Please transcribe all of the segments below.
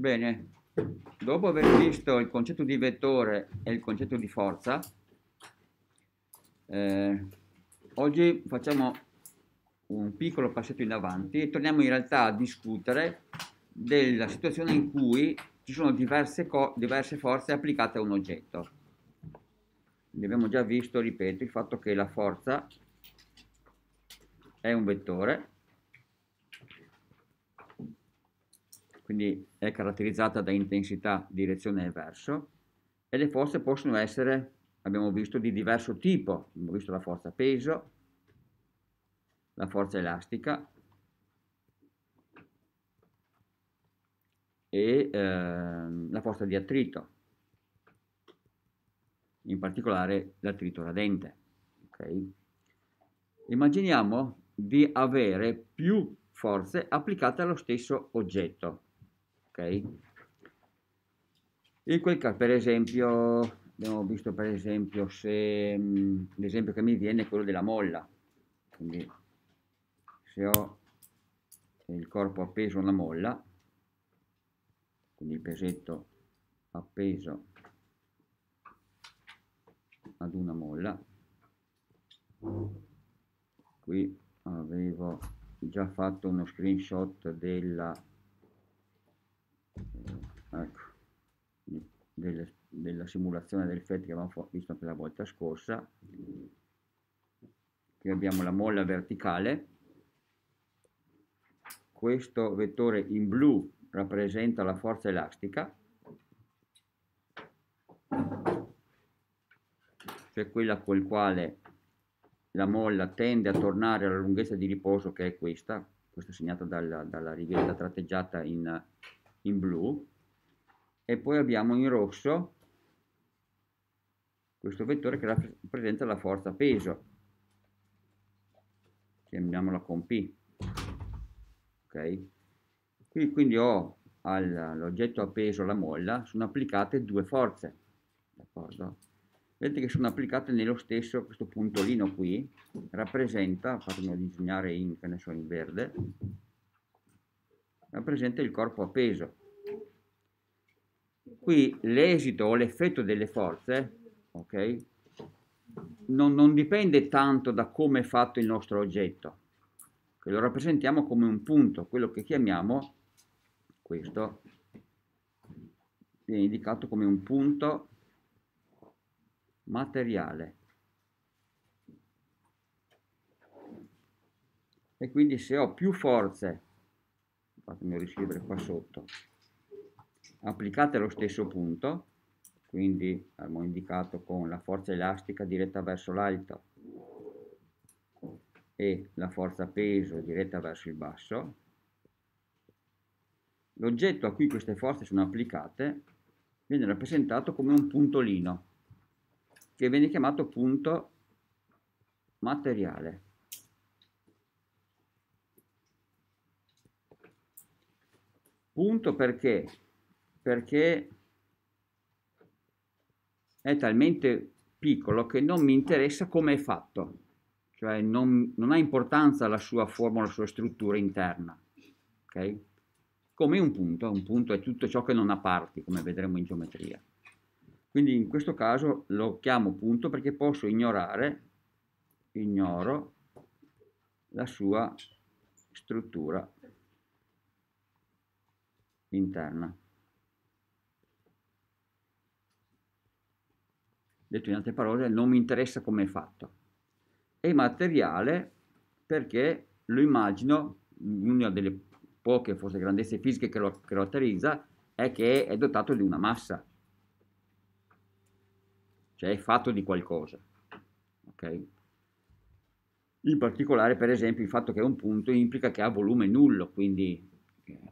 Bene, dopo aver visto il concetto di vettore e il concetto di forza, eh, oggi facciamo un piccolo passetto in avanti e torniamo in realtà a discutere della situazione in cui ci sono diverse, diverse forze applicate a un oggetto. abbiamo già visto, ripeto, il fatto che la forza è un vettore quindi è caratterizzata da intensità, direzione e verso, e le forze possono essere, abbiamo visto, di diverso tipo, abbiamo visto la forza peso, la forza elastica e eh, la forza di attrito, in particolare l'attrito radente. Okay. Immaginiamo di avere più forze applicate allo stesso oggetto. In quel caso, per esempio, abbiamo visto per esempio se mm, l'esempio che mi viene è quello della molla, quindi se ho il corpo appeso a una molla, quindi il pesetto appeso ad una molla, qui avevo già fatto uno screenshot della ecco, delle, della simulazione degli effetti che avevamo visto anche la volta scorsa qui abbiamo la molla verticale questo vettore in blu rappresenta la forza elastica cioè quella col quale la molla tende a tornare alla lunghezza di riposo che è questa questa segnata dalla, dalla righetta tratteggiata in in blu e poi abbiamo in rosso questo vettore che rappresenta la forza peso chiamiamola con P ok qui quindi ho all'oggetto a peso la molla sono applicate due forze d'accordo vedete che sono applicate nello stesso questo puntolino qui rappresenta fatemi disegnare in, che ne so, in verde rappresenta il corpo appeso. Qui l'esito o l'effetto delle forze okay, non, non dipende tanto da come è fatto il nostro oggetto, che lo rappresentiamo come un punto, quello che chiamiamo questo viene indicato come un punto materiale. E quindi se ho più forze fatemi riscrivere qua sotto applicate lo stesso punto quindi abbiamo indicato con la forza elastica diretta verso l'alto e la forza peso diretta verso il basso l'oggetto a cui queste forze sono applicate viene rappresentato come un puntolino che viene chiamato punto materiale Punto perché? Perché è talmente piccolo che non mi interessa come è fatto, cioè non, non ha importanza la sua forma, la sua struttura interna, ok? Come un punto, un punto è tutto ciò che non ha parti, come vedremo in geometria. Quindi in questo caso lo chiamo punto perché posso ignorare, ignoro, la sua struttura interna. Detto in altre parole, non mi interessa come è fatto. È materiale perché lo immagino, una delle poche forse grandezze fisiche che lo caratterizza, è che è dotato di una massa, cioè è fatto di qualcosa. Okay? In particolare, per esempio, il fatto che è un punto implica che ha volume nullo, quindi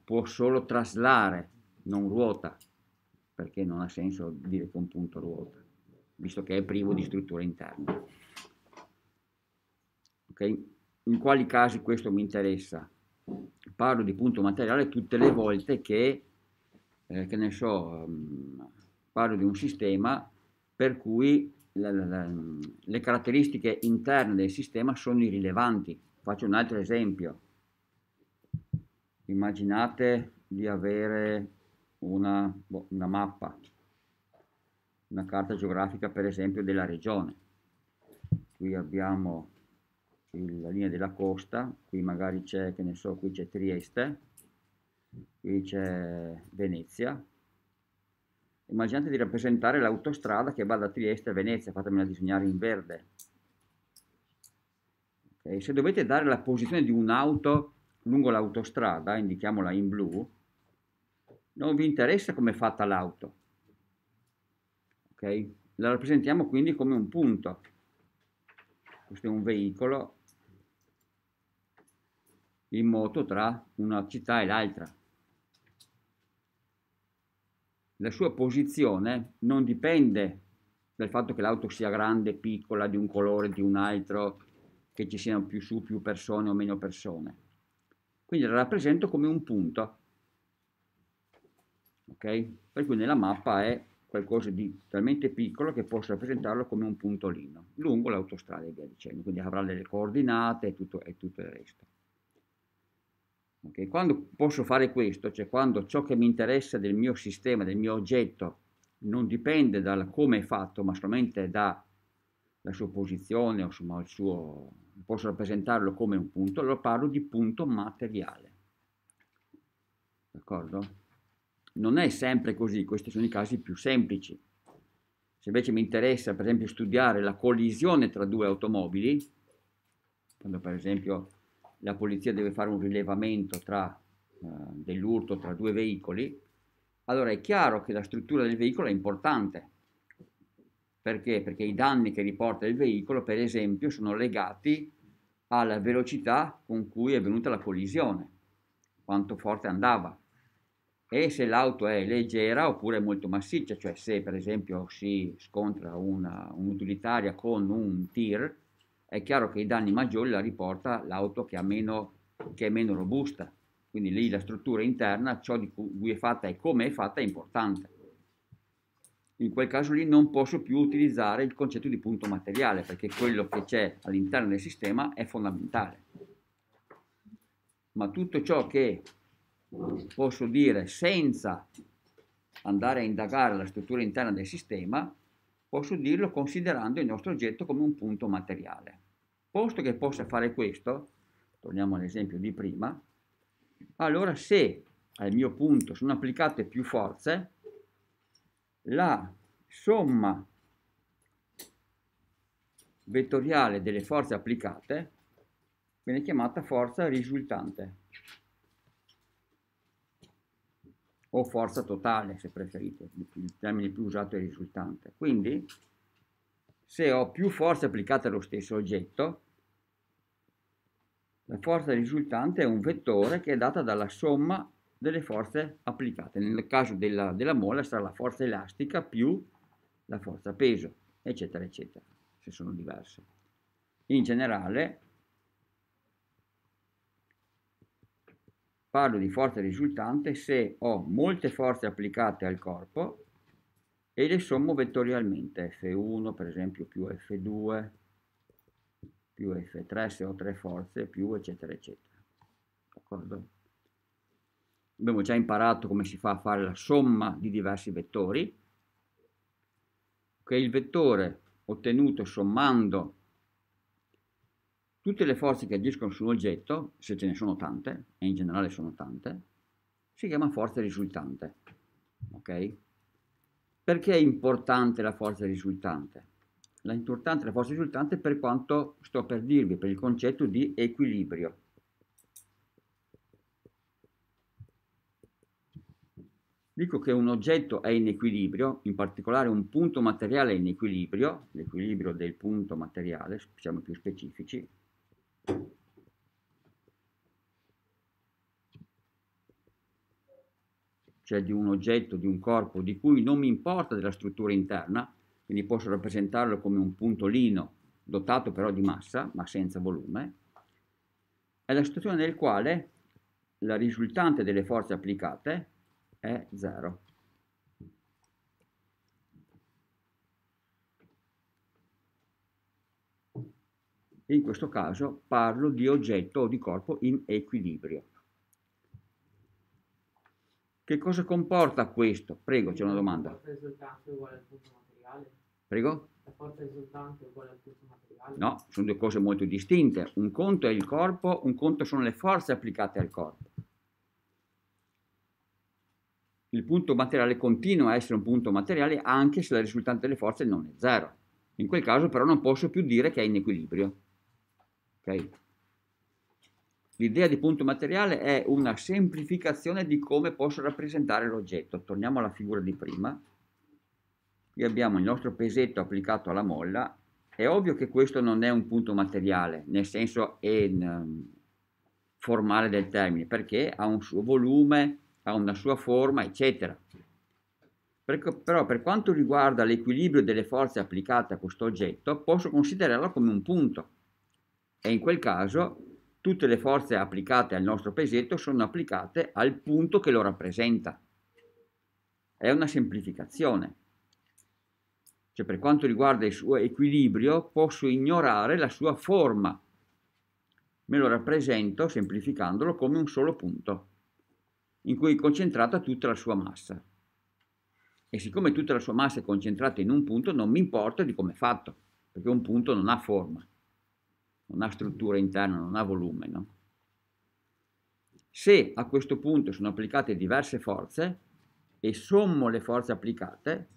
può solo traslare, non ruota, perché non ha senso dire che un punto ruota, visto che è privo di struttura interna. Okay? In quali casi questo mi interessa? Parlo di punto materiale tutte le volte che, eh, che ne so, mm, parlo di un sistema per cui la, la, le caratteristiche interne del sistema sono irrilevanti. Faccio un altro esempio immaginate di avere una, boh, una mappa, una carta geografica per esempio della regione. Qui abbiamo il, la linea della costa, qui magari c'è, che ne so, qui c'è Trieste, qui c'è Venezia. Immaginate di rappresentare l'autostrada che va da Trieste a Venezia, fatemela disegnare in verde. E Se dovete dare la posizione di un'auto lungo l'autostrada, indichiamola in blu, non vi interessa come è fatta l'auto. Ok? La rappresentiamo quindi come un punto. Questo è un veicolo in moto tra una città e l'altra. La sua posizione non dipende dal fatto che l'auto sia grande, piccola, di un colore, di un altro, che ci siano più su più persone o meno persone quindi la rappresento come un punto ok per cui nella mappa è qualcosa di talmente piccolo che posso rappresentarlo come un puntolino lungo l'autostrada e via dicendo quindi avrà delle coordinate e tutto, e tutto il resto okay? quando posso fare questo cioè quando ciò che mi interessa del mio sistema del mio oggetto non dipende da come è fatto ma solamente da la sua posizione, insomma, il suo, posso rappresentarlo come un punto, allora parlo di punto materiale. D'accordo? Non è sempre così, questi sono i casi più semplici. Se invece mi interessa, per esempio, studiare la collisione tra due automobili, quando per esempio la polizia deve fare un rilevamento tra, eh, dell'urto tra due veicoli, allora è chiaro che la struttura del veicolo è importante, perché? Perché i danni che riporta il veicolo, per esempio, sono legati alla velocità con cui è venuta la collisione, quanto forte andava e se l'auto è leggera oppure molto massiccia, cioè se per esempio si scontra una, un'utilitaria con un tir, è chiaro che i danni maggiori la riporta l'auto che, meno, che è meno robusta, quindi lì la struttura interna, ciò di cui è fatta e come è fatta è importante in quel caso lì non posso più utilizzare il concetto di punto materiale perché quello che c'è all'interno del sistema è fondamentale. Ma tutto ciò che posso dire senza andare a indagare la struttura interna del sistema, posso dirlo considerando il nostro oggetto come un punto materiale. Posto che possa fare questo, torniamo all'esempio di prima, allora se al mio punto sono applicate più forze, la somma vettoriale delle forze applicate viene chiamata forza risultante o forza totale se preferite, il termine più usato è risultante. Quindi se ho più forze applicate allo stesso oggetto, la forza risultante è un vettore che è data dalla somma delle forze applicate. Nel caso della, della molla sarà la forza elastica più la forza peso, eccetera, eccetera, se sono diverse. In generale, parlo di forza risultante se ho molte forze applicate al corpo e le sommo vettorialmente, F1 per esempio più F2 più F3 se ho tre forze più eccetera eccetera. D'accordo? abbiamo già imparato come si fa a fare la somma di diversi vettori, che il vettore ottenuto sommando tutte le forze che agiscono su un oggetto, se ce ne sono tante, e in generale sono tante, si chiama forza risultante. Ok? Perché è importante la forza risultante? La importante la forza risultante per quanto sto per dirvi, per il concetto di equilibrio. dico che un oggetto è in equilibrio, in particolare un punto materiale è in equilibrio, l'equilibrio del punto materiale, siamo più specifici, cioè di un oggetto, di un corpo di cui non mi importa della struttura interna, quindi posso rappresentarlo come un puntolino dotato però di massa, ma senza volume, è la situazione nel quale la risultante delle forze applicate è 0. In questo caso parlo di oggetto o di corpo in equilibrio. Che cosa comporta questo? Prego, c'è una domanda. La forza risultante uguale al punto materiale? Prego? La forza risultante uguale al punto materiale? No, sono due cose molto distinte. Un conto è il corpo, un conto sono le forze applicate al corpo il punto materiale continua a essere un punto materiale anche se la risultante delle forze non è zero. In quel caso però non posso più dire che è in equilibrio. Okay. L'idea di punto materiale è una semplificazione di come posso rappresentare l'oggetto. Torniamo alla figura di prima. Qui abbiamo il nostro pesetto applicato alla molla. È ovvio che questo non è un punto materiale, nel senso ehm, formale del termine, perché ha un suo volume, ha una sua forma, eccetera. Però per quanto riguarda l'equilibrio delle forze applicate a questo oggetto, posso considerarlo come un punto. E in quel caso tutte le forze applicate al nostro pesetto sono applicate al punto che lo rappresenta. È una semplificazione. Cioè per quanto riguarda il suo equilibrio posso ignorare la sua forma. Me lo rappresento semplificandolo come un solo punto in cui è concentrata tutta la sua massa. E siccome tutta la sua massa è concentrata in un punto, non mi importa di come è fatto, perché un punto non ha forma, non ha struttura interna, non ha volume. No? Se a questo punto sono applicate diverse forze e sommo le forze applicate,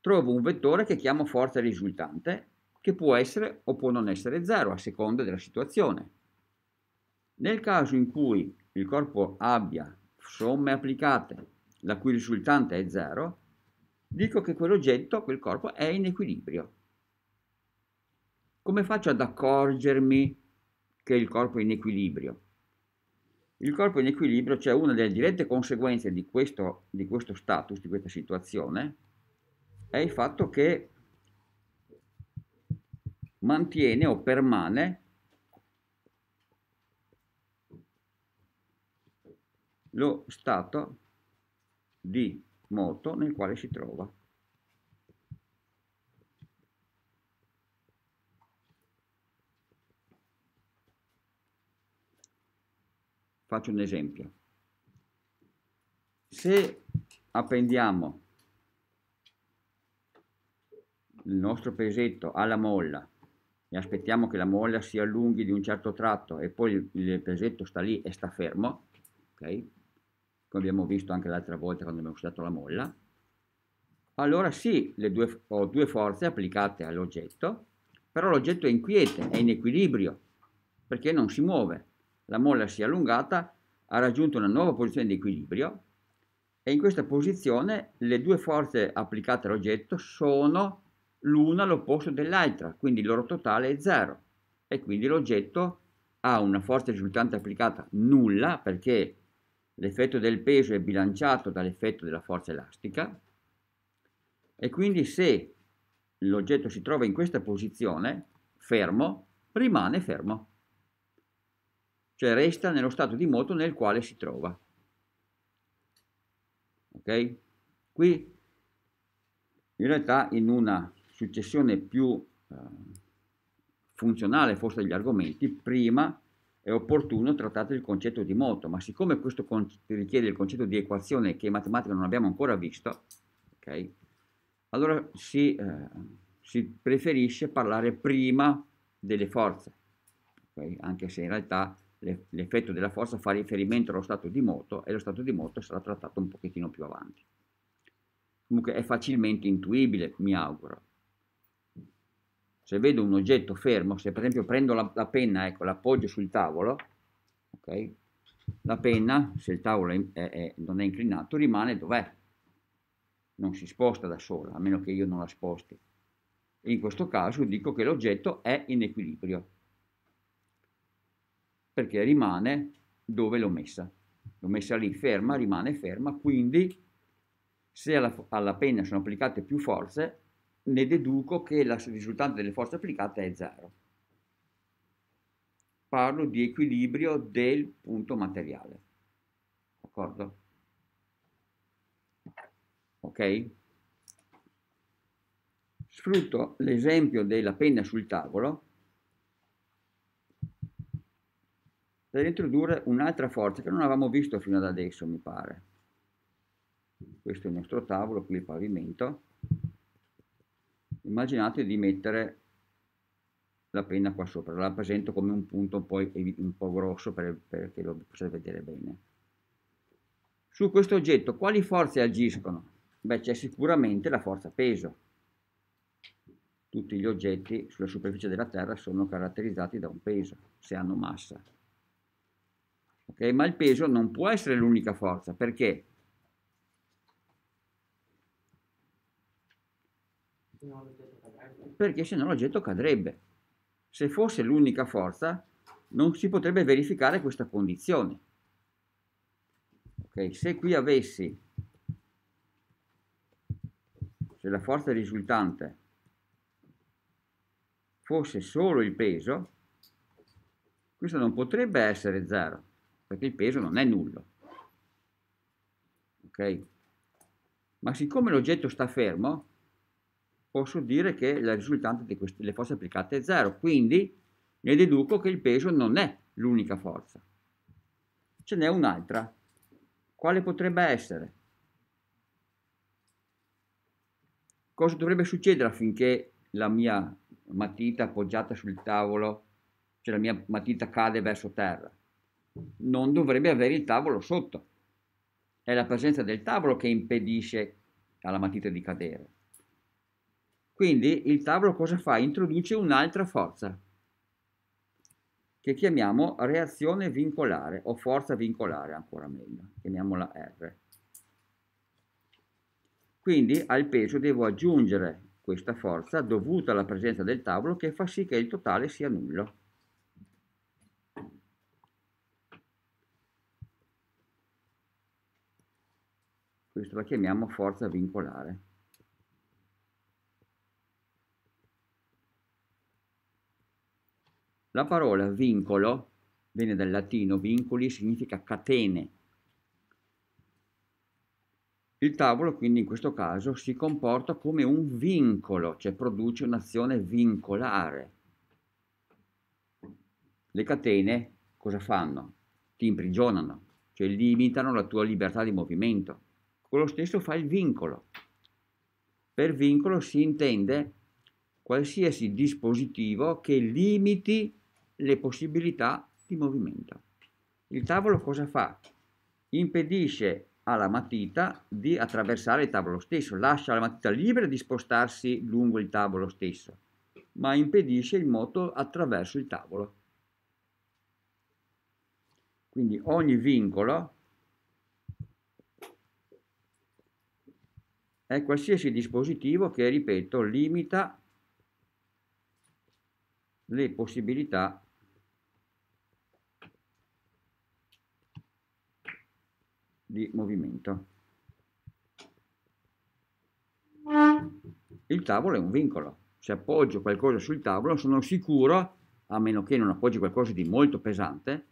trovo un vettore che chiamo forza risultante, che può essere o può non essere zero a seconda della situazione. Nel caso in cui il corpo abbia somme applicate, la cui risultante è 0, dico che quell'oggetto, quel corpo, è in equilibrio. Come faccio ad accorgermi che il corpo è in equilibrio? Il corpo in equilibrio, cioè una delle dirette conseguenze di questo, di questo status, di questa situazione, è il fatto che mantiene o permane lo stato di moto nel quale si trova. Faccio un esempio. Se appendiamo il nostro pesetto alla molla e aspettiamo che la molla si allunghi di un certo tratto e poi il pesetto sta lì e sta fermo, ok? come abbiamo visto anche l'altra volta quando abbiamo usato la molla, allora sì, due, ho due forze applicate all'oggetto, però l'oggetto è inquiete, è in equilibrio, perché non si muove. La molla si è allungata, ha raggiunto una nuova posizione di equilibrio e in questa posizione le due forze applicate all'oggetto sono l'una all'opposto dell'altra, quindi il loro totale è zero e quindi l'oggetto ha una forza risultante applicata nulla perché l'effetto del peso è bilanciato dall'effetto della forza elastica e quindi se l'oggetto si trova in questa posizione, fermo, rimane fermo, cioè resta nello stato di moto nel quale si trova. Ok? Qui in realtà in una successione più eh, funzionale forse degli argomenti, prima è opportuno trattare il concetto di moto, ma siccome questo richiede il concetto di equazione che in matematica non abbiamo ancora visto, okay, allora si, eh, si, preferisce parlare prima delle forze, okay, anche se in realtà l'effetto della forza fa riferimento allo stato di moto e lo stato di moto sarà trattato un pochettino più avanti. Comunque è facilmente intuibile, mi auguro se vedo un oggetto fermo, se per esempio prendo la, la penna, ecco, l'appoggio sul tavolo, ok? La penna, se il tavolo è, è, non è inclinato, rimane dov'è? Non si sposta da sola, a meno che io non la sposti. In questo caso dico che l'oggetto è in equilibrio, perché rimane dove l'ho messa. L'ho messa lì ferma, rimane ferma, quindi se alla, alla penna sono applicate più forze, ne deduco che la risultante delle forze applicate è 0. Parlo di equilibrio del punto materiale. D'accordo? Ok? Sfrutto l'esempio della penna sul tavolo per introdurre un'altra forza che non avevamo visto fino ad adesso, mi pare. Questo è il nostro tavolo, qui il pavimento immaginate di mettere la penna qua sopra, la presento come un punto un po', un po grosso per, perché lo possiate vedere bene. Su questo oggetto quali forze agiscono? Beh c'è sicuramente la forza peso. Tutti gli oggetti sulla superficie della Terra sono caratterizzati da un peso, se hanno massa. Okay? Ma il peso non può essere l'unica forza, perché? Perché se no l'oggetto cadrebbe. Se fosse l'unica forza, non si potrebbe verificare questa condizione. Okay, se qui avessi, se la forza risultante fosse solo il peso, questo non potrebbe essere zero, perché il peso non è nullo. Okay? Ma siccome l'oggetto sta fermo, posso dire che la risultante di queste, le forze applicate è 0, quindi ne deduco che il peso non è l'unica forza. Ce n'è un'altra. Quale potrebbe essere? Cosa dovrebbe succedere affinché la mia matita appoggiata sul tavolo, cioè la mia matita cade verso terra? Non dovrebbe avere il tavolo sotto. È la presenza del tavolo che impedisce alla matita di cadere. Quindi il tavolo cosa fa? Introduce un'altra forza che chiamiamo reazione vincolare o forza vincolare ancora meglio, chiamiamola R. Quindi al peso devo aggiungere questa forza dovuta alla presenza del tavolo che fa sì che il totale sia nullo. Questo la chiamiamo forza vincolare. La parola vincolo viene dal latino vincoli, significa catene. Il tavolo quindi in questo caso si comporta come un vincolo, cioè produce un'azione vincolare. Le catene cosa fanno? Ti imprigionano, cioè limitano la tua libertà di movimento. Quello stesso fa il vincolo. Per vincolo si intende qualsiasi dispositivo che limiti le possibilità di movimento. Il tavolo cosa fa? Impedisce alla matita di attraversare il tavolo stesso, lascia la matita libera di spostarsi lungo il tavolo stesso, ma impedisce il moto attraverso il tavolo. Quindi ogni vincolo è qualsiasi dispositivo che, ripeto, limita le possibilità di movimento. Il tavolo è un vincolo. Se appoggio qualcosa sul tavolo sono sicuro, a meno che non appoggi qualcosa di molto pesante,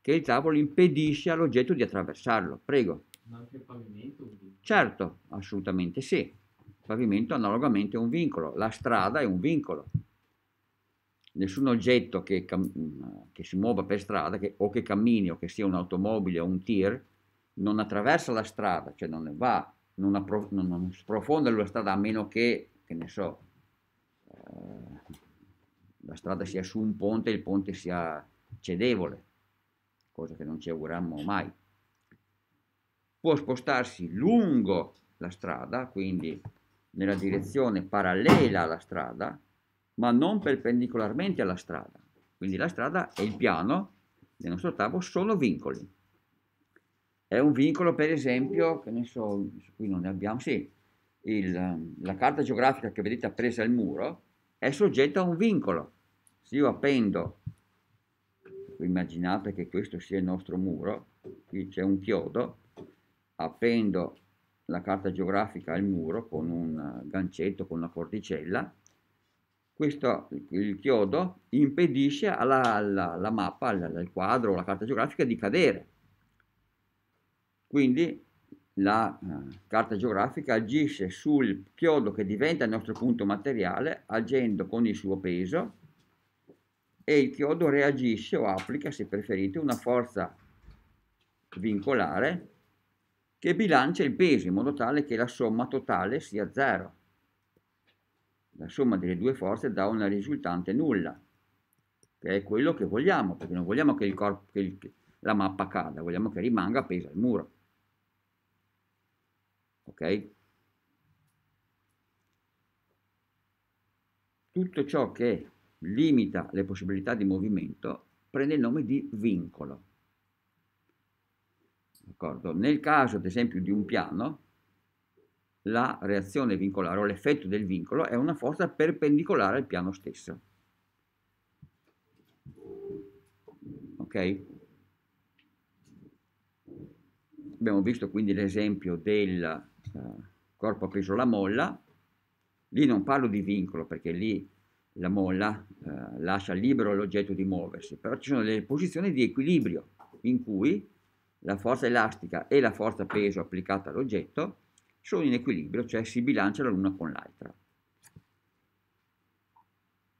che il tavolo impedisce all'oggetto di attraversarlo. Prego. Ma anche il pavimento? Certo, assolutamente sì. Il pavimento analogamente è un vincolo, la strada è un vincolo. Nessun oggetto che, che si muova per strada che, o che cammini o che sia un'automobile o un tir non attraversa la strada, cioè non va, non, approf- non, non sprofonda la strada a meno che, che ne so, eh, la strada sia su un ponte e il ponte sia cedevole, cosa che non ci auguriamo mai. Può spostarsi lungo la strada, quindi nella direzione parallela alla strada, ma non perpendicolarmente alla strada. Quindi la strada e il piano del nostro tavolo sono vincoli. È un vincolo, per esempio, che ne so, qui non ne abbiamo, sì, il, la carta geografica che vedete appresa al muro è soggetta a un vincolo. Se io appendo, immaginate che questo sia il nostro muro, qui c'è un chiodo, appendo la carta geografica al muro con un gancetto, con una cordicella, questo, il chiodo impedisce alla, alla, alla mappa, al, al quadro, alla carta geografica di cadere quindi la eh, carta geografica agisce sul chiodo che diventa il nostro punto materiale agendo con il suo peso e il chiodo reagisce o applica, se preferite, una forza vincolare che bilancia il peso in modo tale che la somma totale sia zero. La somma delle due forze dà una risultante nulla, che è quello che vogliamo, perché non vogliamo che, che il, la mappa cada, vogliamo che rimanga appesa al muro ok? Tutto ciò che limita le possibilità di movimento prende il nome di vincolo. D'accordo? Nel caso, ad esempio, di un piano, la reazione vincolare o l'effetto del vincolo è una forza perpendicolare al piano stesso. Ok? Abbiamo visto quindi l'esempio del eh, corpo appeso alla molla, lì non parlo di vincolo perché lì la molla eh, lascia libero l'oggetto di muoversi, però ci sono delle posizioni di equilibrio in cui la forza elastica e la forza peso applicata all'oggetto sono in equilibrio, cioè si bilanciano l'una con l'altra.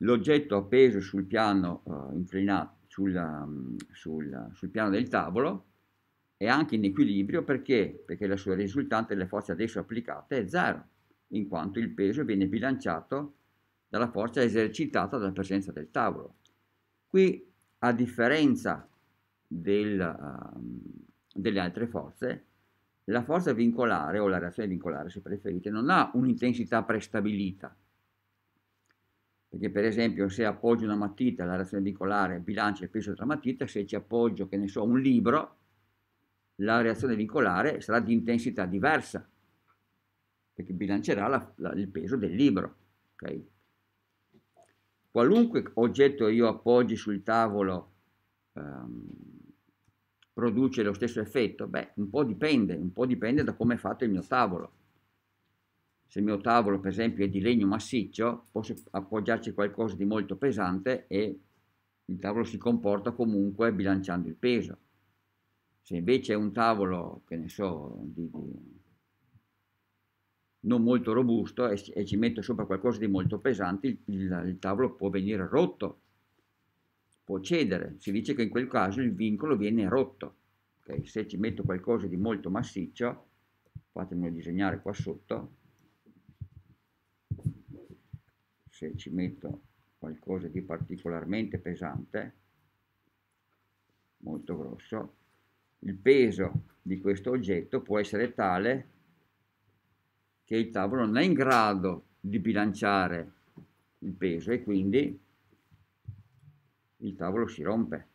L'oggetto appeso sul piano eh, inclinato, sul, mm, sul, sul piano del tavolo è anche in equilibrio perché? Perché la sua risultante delle forze ad esso applicate è zero, in quanto il peso viene bilanciato dalla forza esercitata dalla presenza del tavolo. Qui, a differenza del, um, delle altre forze, la forza vincolare o la reazione vincolare, se preferite, non ha un'intensità prestabilita. Perché per esempio se appoggio una matita, la reazione vincolare bilancia il peso della matita, se ci appoggio, che ne so, un libro, la reazione vincolare sarà di intensità diversa, perché bilancerà la, la, il peso del libro. Okay? Qualunque oggetto io appoggi sul tavolo ehm, produce lo stesso effetto? Beh, un po' dipende, un po' dipende da come è fatto il mio tavolo. Se il mio tavolo, per esempio, è di legno massiccio, posso appoggiarci qualcosa di molto pesante e il tavolo si comporta comunque bilanciando il peso se invece è un tavolo, che ne so, di, di non molto robusto e, e, ci metto sopra qualcosa di molto pesante, il, il, il tavolo può venire rotto, può cedere. Si dice che in quel caso il vincolo viene rotto. Okay? Se ci metto qualcosa di molto massiccio, fatemelo disegnare qua sotto, se ci metto qualcosa di particolarmente pesante, molto grosso, il peso di questo oggetto può essere tale che il tavolo non è in grado di bilanciare il peso e quindi il tavolo si rompe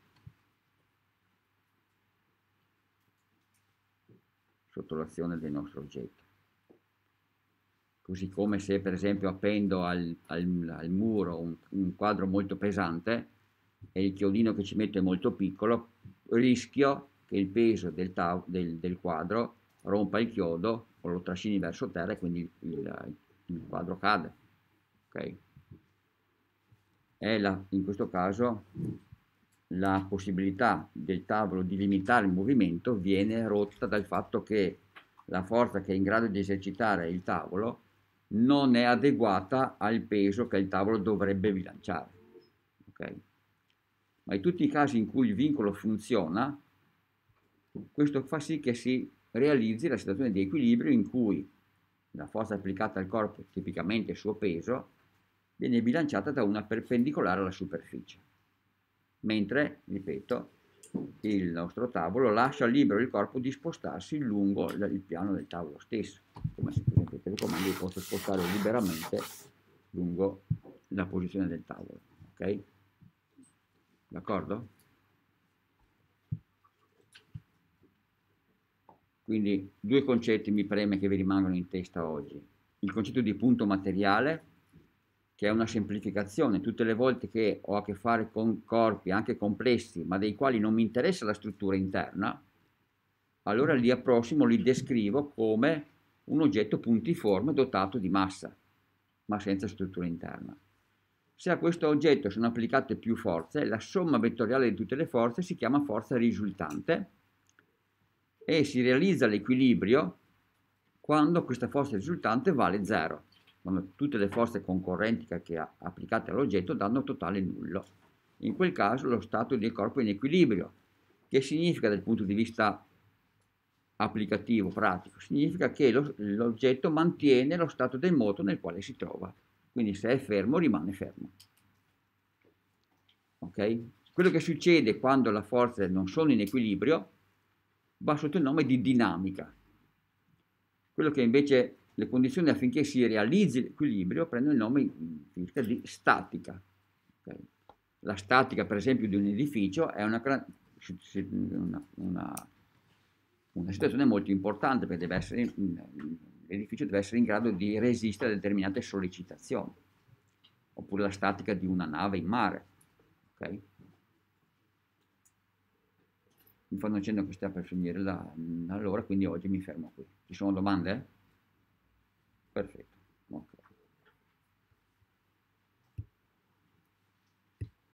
sotto l'azione del nostro oggetto. Così come se per esempio appendo al, al, al muro un, un quadro molto pesante e il chiodino che ci metto è molto piccolo, rischio che il peso del, del, del quadro rompa il chiodo o lo trascini verso terra e quindi il, il, quadro cade. Okay. È la, in questo caso la possibilità del tavolo di limitare il movimento viene rotta dal fatto che la forza che è in grado di esercitare il tavolo non è adeguata al peso che il tavolo dovrebbe bilanciare. Okay. Ma in tutti i casi in cui il vincolo funziona, questo fa sì che si realizzi la situazione di equilibrio in cui la forza applicata al corpo, tipicamente il suo peso, viene bilanciata da una perpendicolare alla superficie, mentre, ripeto, il nostro tavolo lascia libero il corpo di spostarsi lungo il piano del tavolo stesso, come se per esempio il telecomando io posso spostare liberamente lungo la posizione del tavolo. Ok? D'accordo? Quindi due concetti mi preme che vi rimangano in testa oggi. Il concetto di punto materiale, che è una semplificazione. Tutte le volte che ho a che fare con corpi anche complessi, ma dei quali non mi interessa la struttura interna, allora li approssimo, li descrivo come un oggetto puntiforme dotato di massa, ma senza struttura interna. Se a questo oggetto sono applicate più forze, la somma vettoriale di tutte le forze si chiama forza risultante, e si realizza l'equilibrio quando questa forza risultante vale 0, quando tutte le forze concorrenti che applicate all'oggetto danno totale nullo. In quel caso lo stato del corpo è in equilibrio, che significa dal punto di vista applicativo, pratico, significa che l'oggetto mantiene lo stato del moto nel quale si trova, quindi se è fermo rimane fermo. Okay? Quello che succede quando le forze non sono in equilibrio va sotto il nome di dinamica. Quello che invece le condizioni affinché si realizzi l'equilibrio prendono il nome circa di statica. La statica, per esempio, di un edificio è una, una, una, una situazione molto importante perché deve essere, l'edificio deve essere in grado di resistere a determinate sollecitazioni, oppure la statica di una nave in mare. Okay mi fanno cenno che sta per finire la, allora quindi oggi mi fermo qui. Ci sono domande? Perfetto. Okay.